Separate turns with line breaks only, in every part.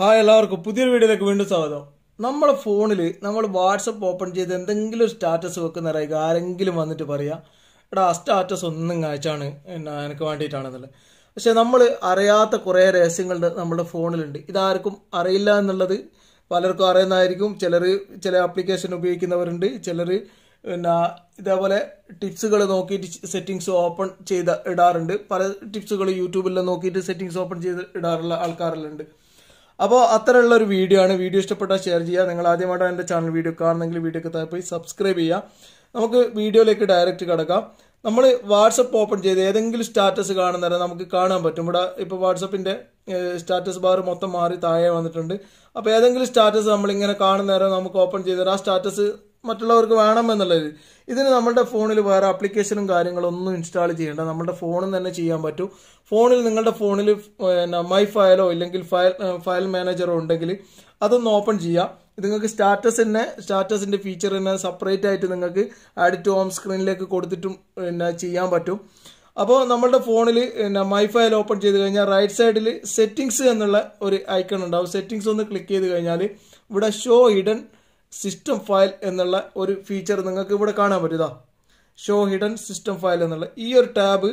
hi എല്ലാവർക്കും പുതിയൊരു വീഡിയോയിലേക്ക് വീണ്ടും സ്വാഗതം നമ്മളെ ഫോണിൽ നമ്മൾ വാട്സപ്പ് ഓപ്പൺ ചെയ്ത് എന്തെങ്കിലും ഒരു സ്റ്റാറ്റസ് വെക്കുന്നതായി ആരെങ്കിലും വന്നിട്ട് പറയാം എടാ ആ സ്റ്റാറ്റസ് ഒന്നും കാഴ്ചാണ് എന്നാ എനിക്ക് വേണ്ടിയിട്ടാണെന്നുള്ളത് പക്ഷേ നമ്മൾ അറിയാത്ത കുറേ രഹസ്യങ്ങൾ നമ്മുടെ ഫോണിലുണ്ട് ഇതാർക്കും അറിയില്ല എന്നുള്ളത് പലർക്കും അറിയുന്നതായിരിക്കും ചിലർ ചില ആപ്ലിക്കേഷൻ ഉപയോഗിക്കുന്നവരുണ്ട് ചിലർ പിന്നെ ഇതേപോലെ ടിപ്സുകൾ നോക്കിയിട്ട് സെറ്റിങ്സ് ഓപ്പൺ ചെയ്ത് ഇടാറുണ്ട് പല ടിപ്സുകൾ യൂട്യൂബിൽ നോക്കിയിട്ട് സെറ്റിങ്സ് ഓപ്പൺ ചെയ്ത് ഇടാറുള്ള ആൾക്കാരെല്ലാം ഉണ്ട് അപ്പോൾ അത്തരമുള്ള ഒരു വീഡിയോ ആണ് വീഡിയോ ഇഷ്ടപ്പെട്ടാൽ ഷെയർ ചെയ്യുക നിങ്ങൾ ആദ്യമായിട്ടാണ് എൻ്റെ ചാനൽ വീഡിയോ കാണുന്നെങ്കിൽ വീഡിയോക്ക് താഴെ പോയി സബ്സ്ക്രൈബ് ചെയ്യുക നമുക്ക് വീഡിയോയിലേക്ക് ഡയറക്റ്റ് കിടക്കാം നമ്മൾ വാട്സപ്പ് ഓപ്പൺ ചെയ്ത് ഏതെങ്കിലും സ്റ്റാറ്റസ് കാണുന്നേരം നമുക്ക് കാണാൻ പറ്റും ഇവിടെ ഇപ്പോൾ വാട്സപ്പിൻ്റെ സ്റ്റാറ്റസ് ബാർ മൊത്തം മാറി താഴെ വന്നിട്ടുണ്ട് അപ്പോൾ ഏതെങ്കിലും സ്റ്റാറ്റസ് നമ്മളിങ്ങനെ കാണുന്നേരം നമുക്ക് ഓപ്പൺ ചെയ്ത് ആ സ്റ്റാറ്റസ് മറ്റുള്ളവർക്ക് വേണമെന്നുള്ളത് ഇതിന് നമ്മുടെ ഫോണിൽ വേറെ ആപ്ലിക്കേഷനും ഒന്നും ഇൻസ്റ്റാൾ ചെയ്യേണ്ട നമ്മുടെ ഫോണിൽ തന്നെ ചെയ്യാൻ പറ്റും ഫോണിൽ നിങ്ങളുടെ ഫോണിൽ മൈ ഫയലോ ഇല്ലെങ്കിൽ ഫയൽ ഫയൽ മാനേജറോ ഉണ്ടെങ്കിൽ അതൊന്ന് ഓപ്പൺ ചെയ്യാം നിങ്ങൾക്ക് സ്റ്റാറ്റസിനെ സ്റ്റാറ്റസിന്റെ ഫീച്ചർ തന്നെ സെപ്പറേറ്റ് ആയിട്ട് നിങ്ങൾക്ക് ആഡ് ടു ഹോം സ്ക്രീനിലേക്ക് കൊടുത്തിട്ടും പിന്നെ ചെയ്യാൻ പറ്റും അപ്പോൾ നമ്മളുടെ ഫോണിൽ പിന്നെ മൈ ഫയൽ ഓപ്പൺ ചെയ്ത് കഴിഞ്ഞാൽ റൈറ്റ് സൈഡിൽ സെറ്റിങ്സ് എന്നുള്ള ഒരു ഐക്കൺ ഉണ്ടാവും സെറ്റിങ്സ് ഒന്ന് ക്ലിക്ക് ചെയ്ത് കഴിഞ്ഞാൽ ഇവിടെ ഷോ ഇടൻ സിസ്റ്റം ഫയൽ എന്നുള്ള ഒരു ഫീച്ചർ നിങ്ങൾക്ക് ഇവിടെ കാണാൻ പറ്റുതാ ഷോ ഹിഡൻ സിസ്റ്റം ഫയൽ എന്നുള്ള ഈ ഒരു ടാബ്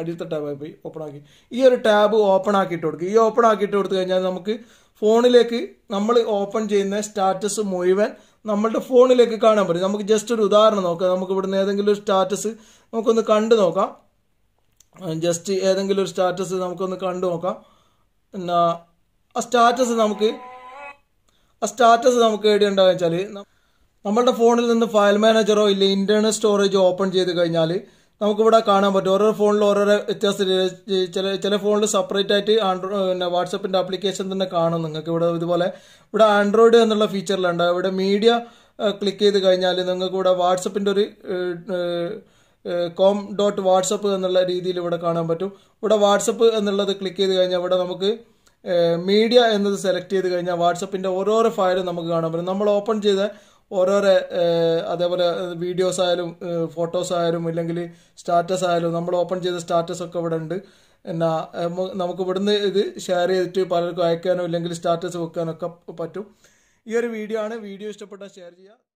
അടുത്ത ടാബായി പോയി ഓപ്പൺ ആക്കി ഈ ഒരു ടാബ് ഓപ്പൺ ആക്കിയിട്ട് കൊടുക്കുക ഈ ഓപ്പൺ ആക്കിയിട്ട് കൊടുത്തു കഴിഞ്ഞാൽ നമുക്ക് ഫോണിലേക്ക് നമ്മൾ ഓപ്പൺ ചെയ്യുന്ന സ്റ്റാറ്റസ് മുഴുവൻ നമ്മളുടെ ഫോണിലേക്ക് കാണാൻ പറ്റും നമുക്ക് ജസ്റ്റ് ഒരു ഉദാഹരണം നോക്കാം നമുക്ക് ഇവിടുന്ന് ഏതെങ്കിലും ഒരു സ്റ്റാറ്റസ് നമുക്കൊന്ന് കണ്ടു നോക്കാം ജസ്റ്റ് ഏതെങ്കിലും ഒരു സ്റ്റാറ്റസ് നമുക്കൊന്ന് കണ്ടു നോക്കാം എന്നാ ആ സ്റ്റാറ്റസ് നമുക്ക് ആ സ്റ്റാറ്റസ് നമുക്ക് എവിടെ ഉണ്ടാകുക വെച്ചാൽ നമ്മളുടെ ഫോണിൽ നിന്ന് ഫയൽ മാനേജറോ ഇല്ല ഇന്റേണൽ സ്റ്റോറേജോ ഓപ്പൺ ചെയ്ത് കഴിഞ്ഞാൽ നമുക്കിവിടെ കാണാൻ പറ്റും ഓരോ ഫോണിൽ ഓരോരോ വ്യത്യാസം ചില ചില ഫോണിൽ സെപ്പറേറ്റ് ആയിട്ട് ആൻഡ്രോ പിന്നെ വാട്സപ്പിന്റെ ആപ്ലിക്കേഷൻ തന്നെ കാണും നിങ്ങൾക്ക് ഇവിടെ ഇതുപോലെ ഇവിടെ ആൻഡ്രോയിഡ് എന്നുള്ള ഫീച്ചറിലുണ്ട് ഇവിടെ മീഡിയ ക്ലിക്ക് ചെയ്ത് കഴിഞ്ഞാൽ നിങ്ങൾക്ക് ഇവിടെ വാട്സപ്പിന്റെ ഒരു കോം ഡോട്ട് വാട്സപ്പ് എന്നുള്ള രീതിയിൽ ഇവിടെ കാണാൻ പറ്റും ഇവിടെ വാട്സപ്പ് എന്നുള്ളത് ക്ലിക്ക് ചെയ്ത് കഴിഞ്ഞാൽ ഇവിടെ നമുക്ക് മീഡിയ എന്നത് സെലക്ട് ചെയ്ത് കഴിഞ്ഞാൽ വാട്സപ്പിൻ്റെ ഓരോരോ ഫയലും നമുക്ക് കാണാൻ പറ്റും നമ്മൾ ഓപ്പൺ ചെയ്ത ഓരോരോ അതേപോലെ വീഡിയോസ് ആയാലും ഫോട്ടോസ് ആയാലും ഇല്ലെങ്കിൽ സ്റ്റാറ്റസ് ആയാലും നമ്മൾ ഓപ്പൺ ചെയ്ത സ്റ്റാറ്റസ് ഒക്കെ ഇവിടെ ഉണ്ട് എന്നാ നമുക്ക് ഇവിടുന്ന് ഇത് ഷെയർ ചെയ്തിട്ട് പലർക്കും അയക്കാനോ ഇല്ലെങ്കിൽ സ്റ്റാറ്റസ് വെക്കാനൊക്കെ പറ്റും ഈ ഒരു വീഡിയോ ആണ് വീഡിയോ ഇഷ്ടപ്പെട്ടാൽ ഷെയർ ചെയ്യുക